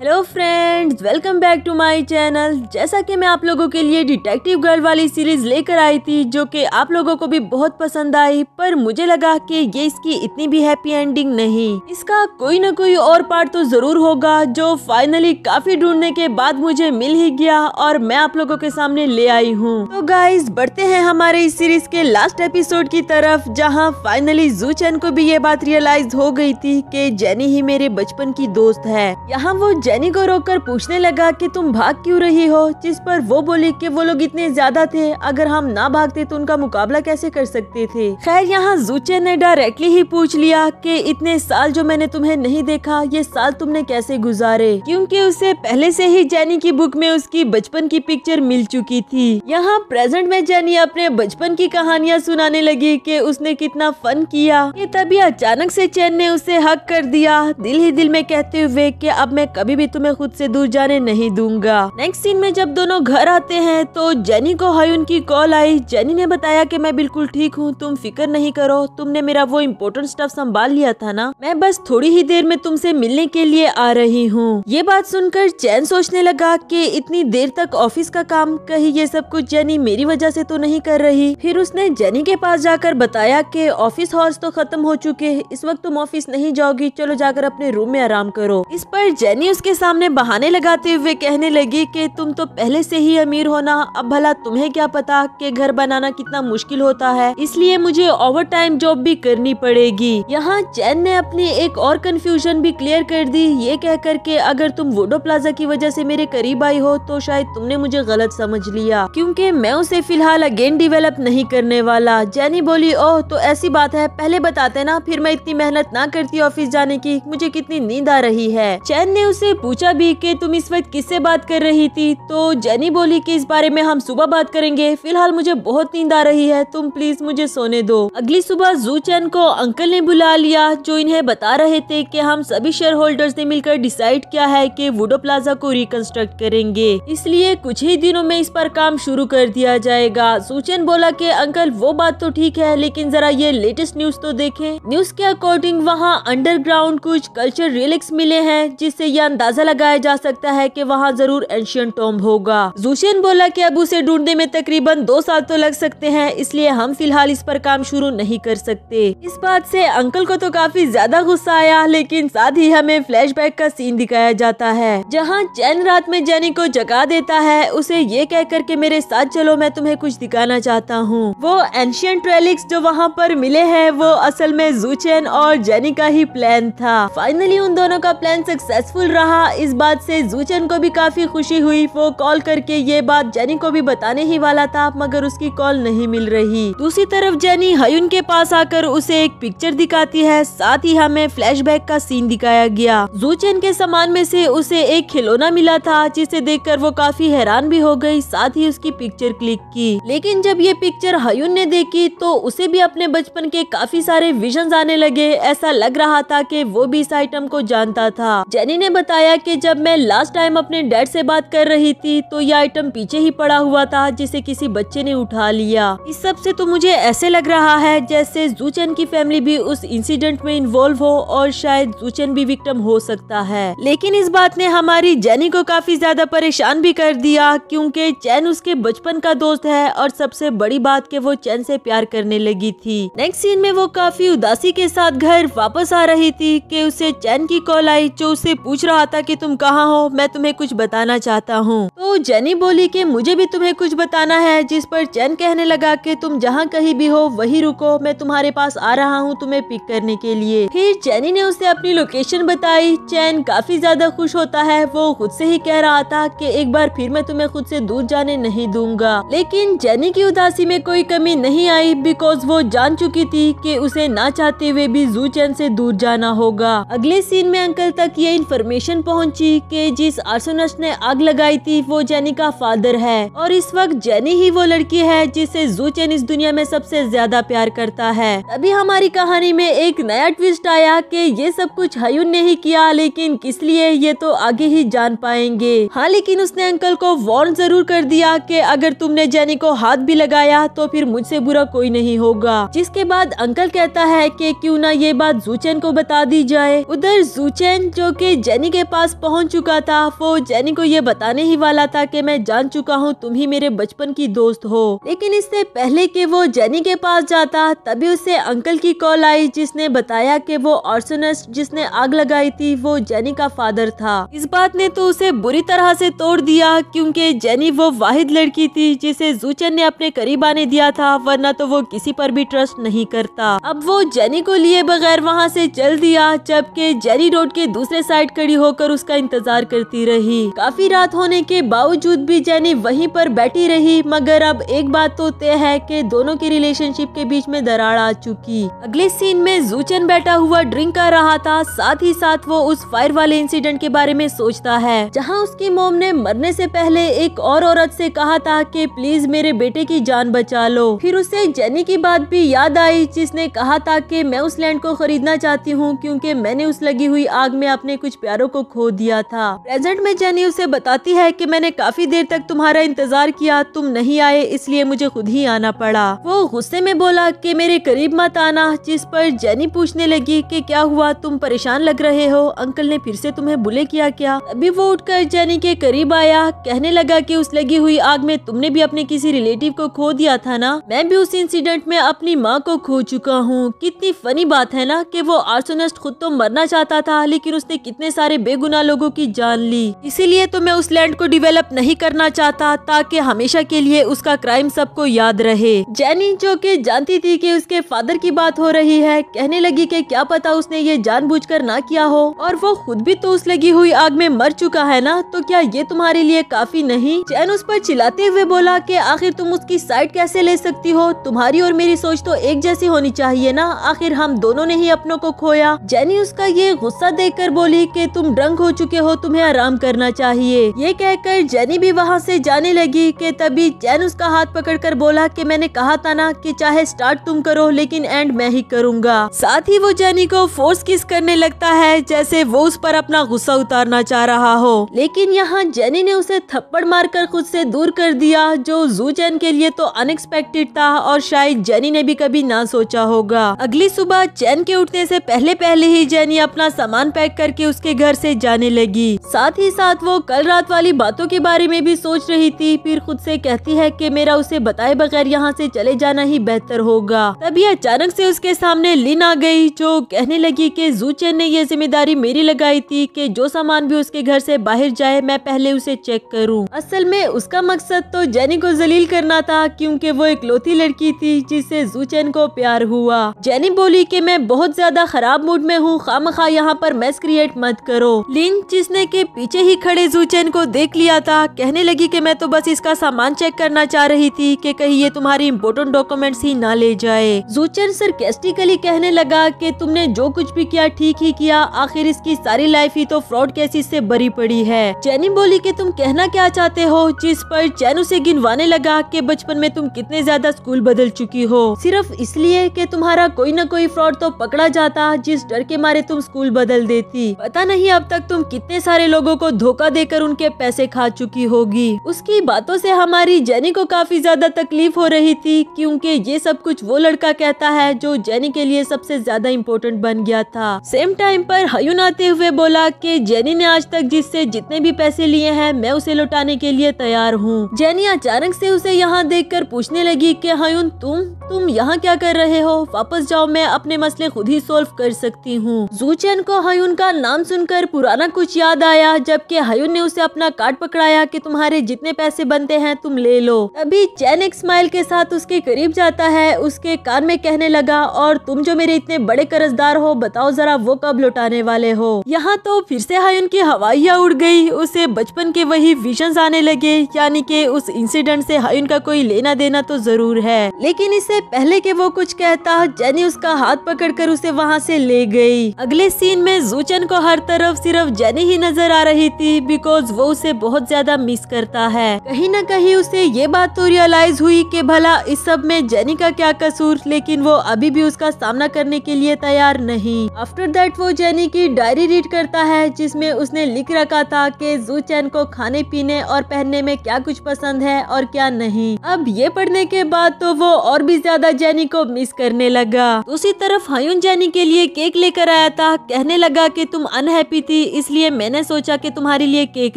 Hello friends welcome back to my channel जैसा कि मैं आप लोगों के लिए डिटेक्टिव गर्ल वाली सीरीज लेकर आई थी जो कि आप लोगों को भी बहुत पसंद आई पर मुझे लगा कि ये इसकी इतनी भी हैप्पी एंडिंग नहीं इसका कोई ना कोई और पार्ट तो जरूर होगा जो फाइनली काफी ढूंढने के बाद मुझे मिल ही गया और मैं आप लोगों के सामने ले आई हूँ तो गाइज बढ़ते है हमारे इस सीरीज के लास्ट एपिसोड की तरफ जहाँ फाइनली चैन को भी ये बात रियलाइज हो गयी थी की जेनी ही मेरे बचपन की दोस्त है यहाँ वो जेनी को रोककर पूछने लगा कि तुम भाग क्यों रही हो जिस पर वो बोली कि वो लोग इतने ज्यादा थे अगर हम ना भागते तो उनका मुकाबला कैसे कर सकते थे खैर यहाँ जूचे ने डायरेक्टली ही पूछ लिया कि इतने साल जो मैंने तुम्हें नहीं देखा ये साल तुमने कैसे गुजारे क्योंकि उसे पहले से ही जैनी की बुक में उसकी बचपन की पिक्चर मिल चुकी थी यहाँ प्रेजेंट में जैनी अपने बचपन की कहानियाँ सुनाने लगी कि उसने कितना फन किया ये तभी अचानक से चैन ने उसे हक कर दिया दिल ही दिल में कहते हुए कि अब मैं कभी कभी भी तुम्हें खुद से दूर जाने नहीं दूंगा नेक्स्ट सीन में जब दोनों घर आते हैं तो जेनी को हयुन की कॉल आई जेनी ने बताया कि मैं बिल्कुल ठीक हूँ तुम फिक्र नहीं करो तुमने मेरा वो इम्पोर्टेंट स्टफ संभाल लिया था ना मैं बस थोड़ी ही देर में तुमसे मिलने के लिए आ रही हूँ ये बात सुनकर चैन सोचने लगा की इतनी देर तक ऑफिस का काम कही ये सब कुछ जेनी मेरी वजह ऐसी तो नहीं कर रही फिर उसने जेनी के पास जाकर बताया की ऑफिस हॉर्स तो खत्म हो चुके इस वक्त तुम ऑफिस नहीं जाओगी चलो जाकर अपने रूम में आराम करो इस पर जेनी उसके सामने बहाने लगाते हुए कहने लगी कि तुम तो पहले से ही अमीर होना अब भला तुम्हें क्या पता कि घर बनाना कितना मुश्किल होता है इसलिए मुझे ओवर टाइम जॉब भी करनी पड़ेगी यहाँ चैन ने अपनी एक और कंफ्यूजन भी क्लियर कर दी ये कहकर के अगर तुम वोडो प्लाजा की वजह से मेरे करीब आई हो तो शायद तुमने मुझे गलत समझ लिया क्योंकि मैं उसे फिलहाल अगेन डिवेलप नहीं करने वाला जैनी बोली ओह तो ऐसी बात है पहले बताते ना फिर मैं इतनी मेहनत ना करती ऑफिस जाने की मुझे कितनी नींद आ रही है चैन ने उसे पूछा भी कि तुम इस वक्त किससे बात कर रही थी तो जनी बोली कि इस बारे में हम सुबह बात करेंगे फिलहाल मुझे बहुत नींद आ रही है तुम प्लीज मुझे सोने दो अगली सुबह जू चैन को अंकल ने बुला लिया जो इन्हें बता रहे थे कि हम सभी शेयर होल्डर्स ने मिलकर डिसाइड किया है कि वुडो प्लाजा को रिकंस्ट्रक्ट करेंगे इसलिए कुछ ही दिनों में इस पर काम शुरू कर दिया जाएगा चैन बोला कि अंकल वो बात तो ठीक है लेकिन जरा ये लेटेस्ट न्यूज तो देखे न्यूज के अकॉर्डिंग वहाँ अंडरग्राउंड कुछ कल्चर रिलिक्स मिले हैं जिससे अंदाजा अंदाजा लगाया जा सकता है कि वहाँ जरूर एंशियन टॉम्ब होगा जूशियन बोला कि अब उसे ढूंढने में तकरीबन दो साल तो लग सकते हैं इसलिए हम फिलहाल इस पर काम शुरू नहीं कर सकते इस बात से अंकल को तो काफी ज्यादा गुस्सा आया लेकिन साथ ही हमें फ्लैश का सीन दिखाया जाता है जहाँ चैन रात में जैनी को जगा देता है उसे ये कर के मेरे साथ चलो मैं तुम्हें कुछ दिखाना चाहता हूँ वो एंशियन ट्रेलिक्स जो वहाँ पर मिले हैं वो असल में जूचैन और जैनी का ही प्लान था फाइनली उन दोनों का प्लान सक्सेसफुल रहा रहा इस बात से जूचन को भी काफ़ी खुशी हुई वो कॉल करके ये बात जेनी को भी बताने ही वाला था मगर उसकी कॉल नहीं मिल रही दूसरी तरफ जेनी हयुन के पास आकर उसे एक पिक्चर दिखाती है साथ ही हमें फ्लैशबैक का सीन दिखाया गया जूचन के सामान में से उसे एक खिलौना मिला था जिसे देख वो काफी हैरान भी हो गयी साथ ही उसकी पिक्चर क्लिक की लेकिन जब ये पिक्चर हयुन ने देखी तो उसे भी अपने बचपन के काफी सारे विजन आने लगे ऐसा लग रहा था की वो भी इस आइटम को जानता था जेनी ने बताया बताया कि जब मैं लास्ट टाइम अपने डैड से बात कर रही थी तो ये आइटम पीछे ही पड़ा हुआ था जिसे किसी बच्चे ने उठा लिया इस सब से तो मुझे ऐसे लग रहा है जैसे जूचन की फैमिली भी उस इंसिडेंट में इन्वॉल्व हो और शायद जूचन भी विक्टिम हो सकता है लेकिन इस बात ने हमारी जैनी को काफी ज्यादा परेशान भी कर दिया क्योंकि चैन उसके बचपन का दोस्त है और सबसे बड़ी बात के वो चैन से प्यार करने लगी थी नेक्स्ट सीन में वो काफी उदासी के साथ घर वापस आ रही थी कि उसे चैन की कॉल आई जो उसे पूछ रहा आता कि तुम कहाँ हो मैं तुम्हें कुछ बताना चाहता हूँ तो जेनी बोली कि मुझे भी तुम्हें कुछ बताना है जिस पर चैन कहने लगा कि तुम जहाँ कहीं भी हो वहीं रुको मैं तुम्हारे पास आ रहा हूँ तुम्हें पिक करने के लिए फिर चैनी ने उसे अपनी लोकेशन बताई चैन काफी ज्यादा खुश होता है वो खुद से ही कह रहा था कि एक बार फिर मैं तुम्हें खुद से दूर जाने नहीं दूंगा लेकिन जेनी की उदासी में कोई कमी नहीं आई बिकॉज वो जान चुकी थी कि उसे ना चाहते हुए भी जू चैन से दूर जाना होगा अगले सीन में अंकल तक ये इन्फॉर्मेशन कंक्लूजन पहुंची कि जिस आर्सोनस ने आग लगाई थी वो जेनी का फादर है और इस वक्त जेनी ही वो लड़की है जिसे जूचेन इस दुनिया में सबसे ज्यादा प्यार करता है तभी हमारी कहानी में एक नया ट्विस्ट आया कि ये सब कुछ हयुन ने ही किया लेकिन किस लिए ये तो आगे ही जान पाएंगे हाँ लेकिन उसने अंकल को वार्न जरूर कर दिया कि अगर तुमने जेनी को हाथ भी लगाया तो फिर मुझसे बुरा कोई नहीं होगा जिसके बाद अंकल कहता है कि क्यों ना ये बात जूचेन को बता दी जाए उधर जूचेन जो कि जेनी के पास पहुंच चुका था वो जैनी को ये बताने ही वाला था कि मैं जान चुका हूँ तुम ही मेरे बचपन की दोस्त हो लेकिन इससे पहले कि वो जैनी के पास जाता तभी उसे अंकल की कॉल आई जिसने बताया कि वो ऑर्सनस्ट जिसने आग लगाई थी वो जैनी का फादर था इस बात ने तो उसे बुरी तरह से तोड़ दिया क्योंकि जैनी वो वाहिद लड़की थी जिसे जूचन ने अपने करीब आने दिया था वरना तो वो किसी पर भी ट्रस्ट नहीं करता अब वो जैनी को लिए बगैर वहाँ से चल दिया जबकि जैनी रोड के दूसरे साइड खड़ी हो होकर उसका इंतजार करती रही काफी रात होने के बावजूद भी जैनी वहीं पर बैठी रही मगर अब एक बात तो तय है कि दोनों के रिलेशनशिप के बीच में दरार आ चुकी अगले सीन में जूचन बैठा हुआ ड्रिंक कर रहा था साथ ही साथ वो उस फायर वाले इंसिडेंट के बारे में सोचता है जहाँ उसकी मोम ने मरने ऐसी पहले एक और औरत ऐसी कहा था की प्लीज मेरे बेटे की जान बचा लो फिर उसे जैनी की बात भी याद आई जिसने कहा था की मैं उस लैंड को खरीदना चाहती हूँ क्यूँकी मैंने उस लगी हुई आग में अपने कुछ प्यारों को खो दिया था प्रेजेंट में जेनी उसे बताती है कि मैंने काफी देर तक तुम्हारा इंतजार किया तुम नहीं आए इसलिए मुझे खुद ही आना पड़ा वो गुस्से में बोला कि मेरे करीब मत आना जिस पर जेनी पूछने लगी कि क्या हुआ तुम परेशान लग रहे हो अंकल ने फिर से तुम्हें बुले किया क्या अभी वो उठकर जेनी के करीब आया कहने लगा की उस लगी हुई आग में तुमने भी अपने किसी रिलेटिव को खो दिया था ना मैं भी उस इंसिडेंट में अपनी माँ को खो चुका हूँ कितनी फनी बात है ना की वो आर्सोनिस्ट खुद तो मरना चाहता था लेकिन उसने कितने सारे बे बेगुना लोगों की जान ली इसीलिए तो मैं उस लैंड को डिवेलप नहीं करना चाहता ताकि हमेशा के लिए उसका क्राइम सबको याद रहे जैनी जो के जानती थी कि उसके फादर की बात हो रही है कहने लगी कि क्या पता उसने ये जानबूझकर ना किया हो और वो खुद भी तो उस लगी हुई आग में मर चुका है ना तो क्या ये तुम्हारे लिए काफी नहीं जैन उस पर चिल्लाते हुए बोला कि आखिर तुम उसकी साइड कैसे ले सकती हो तुम्हारी और मेरी सोच तो एक जैसी होनी चाहिए ना आखिर हम दोनों ने ही अपनों को खोया जैनी उसका ये गुस्सा देख बोली की तुम ड्रग तंग हो चुके हो तुम्हें आराम करना चाहिए ये कहकर जेनी भी वहाँ से जाने लगी कि तभी जैन उसका हाथ पकड़कर बोला कि मैंने कहा था ना कि चाहे स्टार्ट तुम करो लेकिन एंड मैं ही करूँगा साथ ही वो जेनी को फोर्स किस करने लगता है जैसे वो उस पर अपना गुस्सा उतारना चाह रहा हो लेकिन यहाँ जेनी ने उसे थप्पड़ मारकर खुद से दूर कर दिया जो जू जैन के लिए तो अनएक्सपेक्टेड था और शायद जेनी ने भी कभी ना सोचा होगा अगली सुबह चैन के उठने से पहले पहले ही जेनी अपना सामान पैक करके उसके घर से जाने लगी साथ ही साथ वो कल रात वाली बातों के बारे में भी सोच रही थी फिर खुद से कहती है कि मेरा उसे बताए बगैर यहाँ से चले जाना ही बेहतर होगा तभी अचानक से उसके सामने लिन आ गई जो कहने लगी कि जूचे ने यह जिम्मेदारी मेरी लगाई थी कि जो सामान भी उसके घर से बाहर जाए मैं पहले उसे चेक करूँ असल में उसका मकसद तो जेनी को जलील करना था क्योंकि वो इकलौती लड़की थी जिससे जूचैन को प्यार हुआ जैनी बोली कि मैं बहुत ज्यादा खराब मूड में हूँ खाम खा यहाँ पर मैस क्रिएट मत करो लिन जिसने के पीछे ही खड़े जूचैन को देख लिया था कहने लगी कि मैं तो बस इसका सामान चेक करना चाह रही थी कि कहीं ये तुम्हारी इम्पोर्टेंट डॉक्यूमेंट्स ही ना ले जाए जूचैन सरकेस्टिकली कहने लगा कि तुमने जो कुछ भी किया ठीक ही किया आखिर इसकी सारी लाइफ ही तो फ्रॉड केसेस से भरी पड़ी है चैनी बोली की तुम कहना क्या चाहते हो जिस पर चैन उसे गिनवाने लगा के बचपन में तुम कितने ज्यादा स्कूल बदल चुकी हो सिर्फ इसलिए की तुम्हारा कोई न कोई फ्रॉड तो पकड़ा जाता जिस डर के मारे तुम स्कूल बदल देती पता नहीं अब तक तुम कितने सारे लोगों को धोखा देकर उनके पैसे खा चुकी होगी उसकी बातों से हमारी जेनी को काफी ज्यादा तकलीफ हो रही थी क्योंकि ये सब कुछ वो लड़का कहता है जो जेनी के लिए सबसे ज्यादा इम्पोर्टेंट बन गया था सेम टाइम पर हयुन आते हुए बोला कि जेनी ने आज तक जिससे जितने भी पैसे लिए हैं मैं उसे लौटाने के लिए तैयार हूँ जेनी अचानक से उसे यहाँ कर पूछने लगी कि हयुन तुम तुम यहाँ क्या कर रहे हो वापस जाओ मैं अपने मसले खुद ही सोल्व कर सकती हूँ जूचैन को हयुन का नाम सुनकर पुराना कुछ याद आया जबकि हयुन ने उसे अपना कार्ड पकड़ाया कि तुम्हारे जितने पैसे बनते हैं तुम ले लो तभी चैन एक स्माइल के साथ उसके करीब जाता है उसके कान में कहने लगा और तुम जो मेरे इतने बड़े कर्जदार हो बताओ जरा वो कब लौटाने वाले हो यहाँ तो फिर से हयुन की हवाइया उड़ गई उसे बचपन के वही विजन आने लगे यानी के उस इंसिडेंट ऐसी हयुन का कोई लेना देना तो जरूर है लेकिन इससे पहले के वो कुछ कहता जैनी उसका हाथ पकड़ उसे वहाँ ऐसी ले गयी अगले सीन में जूचन को हर तरफ सिर्फ जेनी ही नजर आ रही थी बिकॉज वो उसे बहुत ज्यादा मिस करता है कहीं ना कहीं उसे ये बात तो रियलाइज हुई कि भला इस सब में जेनी का क्या कसूर लेकिन वो अभी भी उसका सामना करने के लिए तैयार नहीं आफ्टर दैट वो जेनी की डायरी रीड करता है जिसमे उसने लिख रखा था की जू चैन को खाने पीने और पहनने में क्या कुछ पसंद है और क्या नहीं अब ये पढ़ने के बाद तो वो और भी ज्यादा जेनी को मिस करने लगा दूसरी तरफ हयुन जेनी के लिए केक लेकर आया था कहने लगा की तुम अनहैप्पी थी थी इसलिए मैंने सोचा कि तुम्हारे लिए केक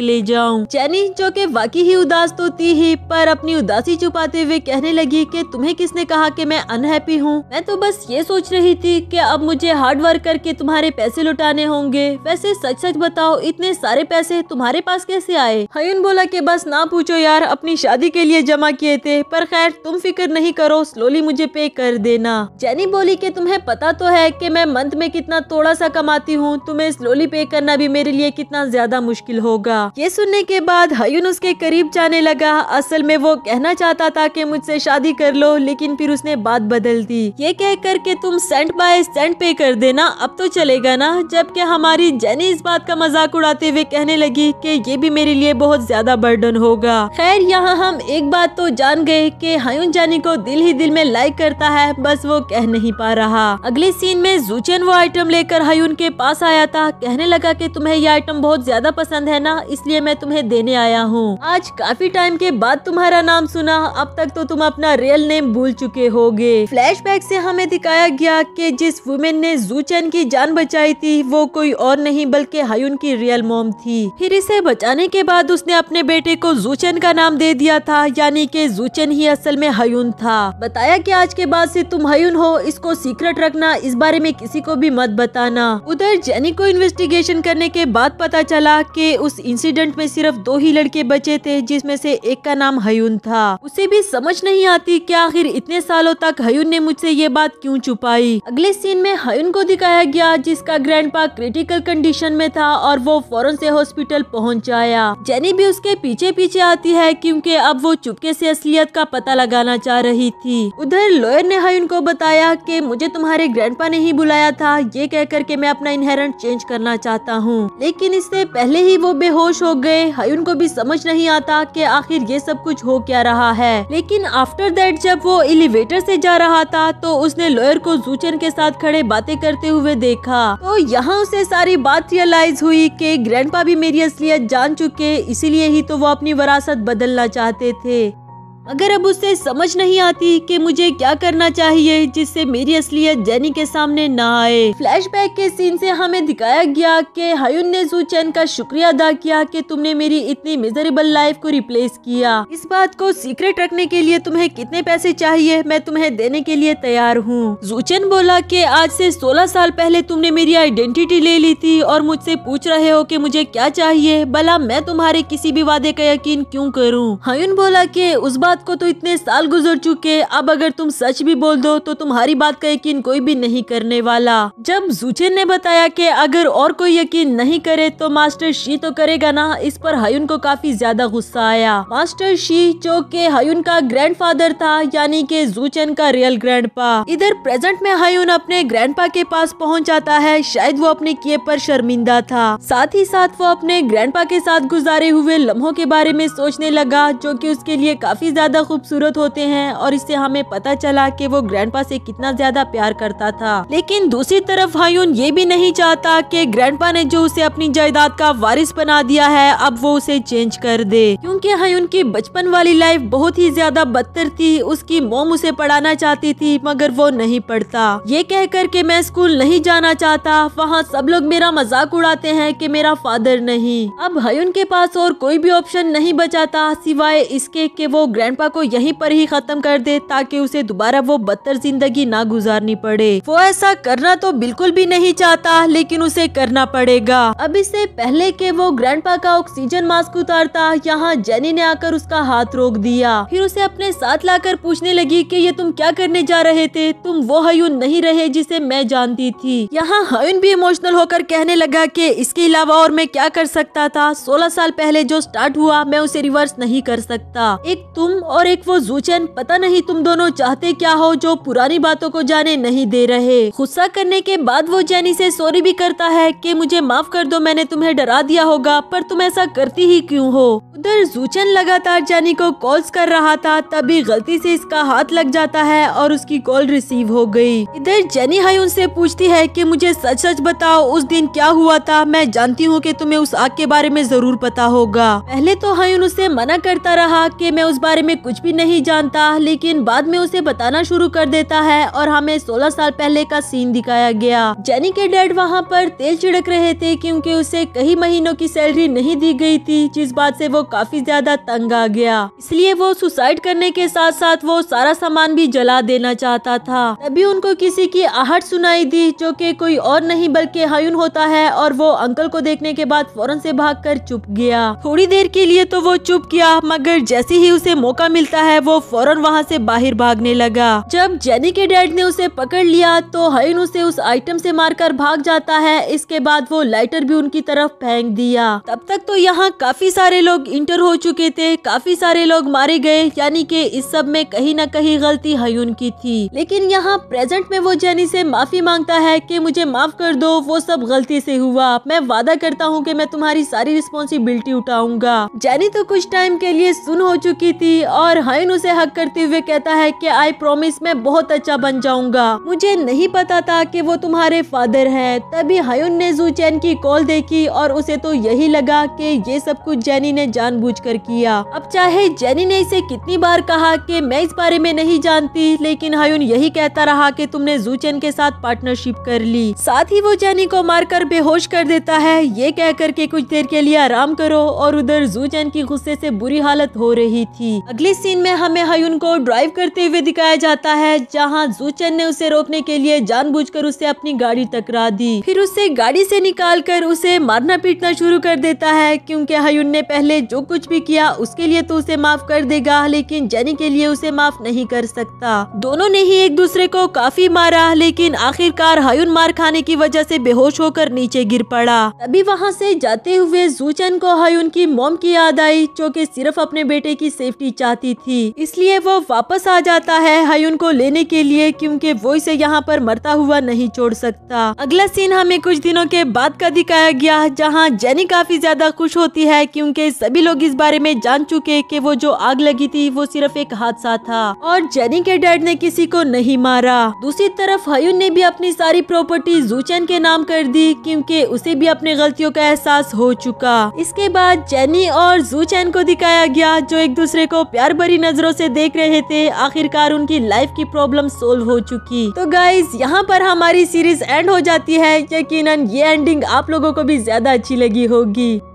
ले जाऊं। चैनी जो कि वाकई ही उदास तो थी ही पर अपनी उदासी छुपाते हुए कहने लगी कि तुम्हें किसने कहा कि मैं अनहैप्पी हूँ मैं तो बस ये सोच रही थी कि अब मुझे हार्ड वर्क करके तुम्हारे पैसे लुटाने होंगे वैसे सच सच बताओ इतने सारे पैसे तुम्हारे पास कैसे आए हयुन बोला की बस ना पूछो यार अपनी शादी के लिए जमा किए थे पर खैर तुम फिक्र नहीं करो स्लोली मुझे पे कर देना चैनी बोली की तुम्हें पता तो है की मैं मंथ में कितना थोड़ा सा कमाती हूँ तुम्हें स्लोली पे करना करना भी मेरे लिए कितना ज्यादा मुश्किल होगा ये सुनने के बाद हयुन उसके करीब जाने लगा असल में वो कहना चाहता था कि मुझसे शादी कर लो लेकिन फिर उसने बात बदल दी ये कह कर के तुम सेंट बाय सेंट पे कर देना अब तो चलेगा ना जबकि हमारी जेनी इस बात का मजाक उड़ाते हुए कहने लगी कि ये भी मेरे लिए बहुत ज्यादा बर्डन होगा खैर यहाँ हम एक बात तो जान गए कि हयुन जानी को दिल ही दिल में लाइक करता है बस वो कह नहीं पा रहा अगले सीन में जूचन वो आइटम लेकर हयुन के पास आया था कहने लगा कि तुम्हें यह आइटम बहुत ज्यादा पसंद है ना इसलिए मैं तुम्हें देने आया हूँ आज काफी टाइम के बाद तुम्हारा नाम सुना अब तक तो तुम अपना रियल नेम भूल चुके हो फ्लैशबैक से हमें दिखाया गया कि जिस वुमेन ने जूचैन की जान बचाई थी वो कोई और नहीं बल्कि हयुन की रियल मोम थी फिर इसे बचाने के बाद उसने अपने बेटे को जूचैन का नाम दे दिया था यानी कि जूचैन ही असल में हयुन था बताया कि आज के बाद से तुम हयुन हो इसको सीक्रेट रखना इस बारे में किसी को भी मत बताना उधर जेनी को इन्वेस्टिगेशन कर करने के बाद पता चला कि उस इंसिडेंट में सिर्फ दो ही लड़के बचे थे जिसमें से एक का नाम हयून था उसे भी समझ नहीं आती कि आखिर इतने सालों तक हयून ने मुझसे ये बात क्यों छुपाई अगले सीन में हयून को दिखाया गया जिसका ग्रैंड क्रिटिकल कंडीशन में था और वो फौरन से हॉस्पिटल पहुँच आया जैनी भी उसके पीछे पीछे आती है क्यूँकी अब वो चुपके ऐसी असलियत का पता लगाना चाह रही थी उधर लॉयर ने हयून को बताया की मुझे तुम्हारे ग्रैंड ने ही बुलाया था ये कहकर के मैं अपना इनहेरेंट चेंज करना चाहता हूँ लेकिन इससे पहले ही वो बेहोश हो गए हयुन को भी समझ नहीं आता कि आखिर ये सब कुछ हो क्या रहा है लेकिन आफ्टर दैट जब वो एलिवेटर से जा रहा था तो उसने लॉयर को जूचन के साथ खड़े बातें करते हुए देखा तो यहाँ उसे सारी बात रियलाइज हुई कि ग्रैंडपा भी मेरी असलियत जान चुके इसीलिए ही तो वो अपनी वरासत बदलना चाहते थे अगर अब उसे समझ नहीं आती कि मुझे क्या करना चाहिए जिससे मेरी असलियत जेनी के सामने न आए फ्लैशबैक के सीन से हमें दिखाया गया कि हयुन ने जूचैन का शुक्रिया अदा किया कि तुमने मेरी इतनी मिजरेबल लाइफ को रिप्लेस किया इस बात को सीक्रेट रखने के लिए तुम्हें कितने पैसे चाहिए मैं तुम्हें देने के लिए तैयार हूँ जूचैन बोला कि आज से 16 साल पहले तुमने मेरी आइडेंटिटी ले ली थी और मुझसे पूछ रहे हो कि मुझे क्या चाहिए भला मैं तुम्हारे किसी भी वादे का यकीन क्यों करूँ हयुन बोला कि उस बात बात को तो इतने साल गुजर चुके अब अगर तुम सच भी बोल दो तो तुम्हारी बात का यकीन कोई भी नहीं करने वाला जब जूचेन ने बताया कि अगर और कोई यकीन नहीं करे तो मास्टर शी तो करेगा ना इस पर हयुन को काफी ज्यादा गुस्सा आया मास्टर शी जो के हयुन का फादर था यानी के जूचेन का रियल पा इधर प्रेजेंट में हयुन अपने पा के पास पहुँच जाता है शायद वो अपने किए पर शर्मिंदा था साथ ही साथ वो अपने पा के साथ गुजारे हुए लम्हों के बारे में सोचने लगा जो की उसके लिए काफी ज़्यादा खूबसूरत होते हैं और इससे हमें पता चला कि वो ग्रैंडपा से कितना ज़्यादा प्यार करता था लेकिन दूसरी तरफ हायून ये भी नहीं चाहता कि ग्रैंडपा ने जो उसे अपनी जायदाद का वारिस बना दिया है अब वो उसे चेंज कर दे क्योंकि हायून की बचपन वाली लाइफ बहुत ही ज्यादा बदतर थी उसकी मोम उसे पढ़ाना चाहती थी मगर वो नहीं पढ़ता ये कहकर के मैं स्कूल नहीं जाना चाहता वहाँ सब लोग मेरा मजाक उड़ाते हैं की मेरा फादर नहीं अब हयुन के पास और कोई भी ऑप्शन नहीं बचाता सिवाय इसके वो ग्रैंड ग्रैंडपा को यहीं पर ही खत्म कर दे ताकि उसे दोबारा वो बदतर जिंदगी ना गुजारनी पड़े वो ऐसा करना तो बिल्कुल भी नहीं चाहता लेकिन उसे करना पड़ेगा अब इससे पहले के वो ग्रैंड का ऑक्सीजन मास्क उतारता यहाँ जेनी ने आकर उसका हाथ रोक दिया फिर उसे अपने साथ लाकर पूछने लगी की ये तुम क्या करने जा रहे थे तुम वो हयुन नहीं रहे जिसे मैं जानती थी यहाँ हयुन भी इमोशनल होकर कहने लगा कि इसके अलावा और मैं क्या कर सकता था सोलह साल पहले जो स्टार्ट हुआ मैं उसे रिवर्स नहीं कर सकता एक तुम और एक वो जूचन पता नहीं तुम दोनों चाहते क्या हो जो पुरानी बातों को जाने नहीं दे रहे गुस्सा करने के बाद वो जैनी से सॉरी भी करता है कि मुझे माफ कर दो मैंने तुम्हें डरा दिया होगा पर तुम ऐसा करती ही क्यों हो उधर जूचन लगातार जैनी को कॉल्स कर रहा था तभी गलती से इसका हाथ लग जाता है और उसकी कॉल रिसीव हो गई इधर जैनी हायुन उनसे पूछती है कि मुझे सच सच बताओ उस दिन क्या हुआ था मैं जानती हूँ कि तुम्हें उस आग के बारे में जरूर पता होगा पहले तो हायुन उसे मना करता रहा कि मैं उस बारे में में कुछ भी नहीं जानता लेकिन बाद में उसे बताना शुरू कर देता है और हमें 16 साल पहले का सीन दिखाया गया जेनी के डैड वहाँ पर तेल छिड़क रहे थे क्योंकि उसे कई महीनों की सैलरी नहीं दी गई थी जिस बात से वो काफी ज्यादा तंग आ गया इसलिए वो सुसाइड करने के साथ साथ वो सारा सामान भी जला देना चाहता था तभी उनको किसी की आहट सुनाई दी जो कि कोई और नहीं बल्कि हयुन होता है और वो अंकल को देखने के बाद फौरन से भागकर चुप गया थोड़ी देर के लिए तो वो चुप किया मगर जैसे ही उसे मौका मौका मिलता है वो फौरन वहाँ से बाहर भागने लगा जब जेनी के डैड ने उसे पकड़ लिया तो हयन उसे उस आइटम से मारकर भाग जाता है इसके बाद वो लाइटर भी उनकी तरफ फेंक दिया तब तक तो यहाँ काफी सारे लोग इंटर हो चुके थे काफी सारे लोग मारे गए यानी कि इस सब में कहीं न कहीं गलती हयून की थी लेकिन यहाँ प्रेजेंट में वो जेनी से माफी मांगता है कि मुझे माफ कर दो वो सब गलती से हुआ मैं वादा करता हूँ कि मैं तुम्हारी सारी रिस्पॉन्सिबिलिटी उठाऊंगा जेनी तो कुछ टाइम के लिए सुन हो चुकी थी और हाइन उसे हक करते हुए कहता है कि आई प्रोमिस मैं बहुत अच्छा बन जाऊंगा मुझे नहीं पता था कि वो तुम्हारे फादर हैं तभी हायुन ने जू चैन की कॉल देखी और उसे तो यही लगा कि ये सब कुछ जैनी ने जानबूझकर किया अब चाहे जैनी ने इसे कितनी बार कहा कि मैं इस बारे में नहीं जानती लेकिन हायुन यही कहता रहा की तुमने जू चैन के साथ पार्टनरशिप कर ली साथ ही वो जैनी को कर बेहोश कर देता है ये कहकर के कुछ देर के लिए आराम करो और उधर जू चैन की गुस्से ऐसी बुरी हालत हो रही थी अगले सीन में हमें हयुन को ड्राइव करते हुए दिखाया जाता है जहाँ जूचन ने उसे रोकने के लिए जानबूझकर उसे अपनी गाड़ी टकरा दी फिर उसे गाड़ी से निकालकर उसे मारना पीटना शुरू कर देता है क्योंकि हयुन ने पहले जो कुछ भी किया उसके लिए तो उसे माफ कर देगा लेकिन जेनी के लिए उसे माफ नहीं कर सकता दोनों ने ही एक दूसरे को काफी मारा लेकिन आखिरकार हयुन मार खाने की वजह से बेहोश होकर नीचे गिर पड़ा तभी वहाँ से जाते हुए जूचन को हयुन की मोम की याद आई जो की सिर्फ अपने बेटे की सेफ्टी चाह चाहती थी इसलिए वो वापस आ जाता है हयुन को लेने के लिए क्योंकि वो इसे यहाँ पर मरता हुआ नहीं छोड़ सकता अगला सीन हमें कुछ दिनों के बाद का दिखाया गया जहाँ जेनी काफी ज्यादा खुश होती है क्योंकि सभी लोग इस बारे में जान चुके कि वो जो आग लगी थी वो सिर्फ एक हादसा था और जेनी के डैड ने किसी को नहीं मारा दूसरी तरफ हयुन ने भी अपनी सारी प्रॉपर्टी जूचैन के नाम कर दी क्योंकि उसे भी अपने गलतियों का एहसास हो चुका इसके बाद जेनी और जूचैन को दिखाया गया जो एक दूसरे को प्यार भरी नजरों से देख रहे थे आखिरकार उनकी लाइफ की प्रॉब्लम सोल्व हो चुकी तो गाइज यहाँ पर हमारी सीरीज एंड हो जाती है यकीनन ये एंडिंग आप लोगों को भी ज्यादा अच्छी लगी होगी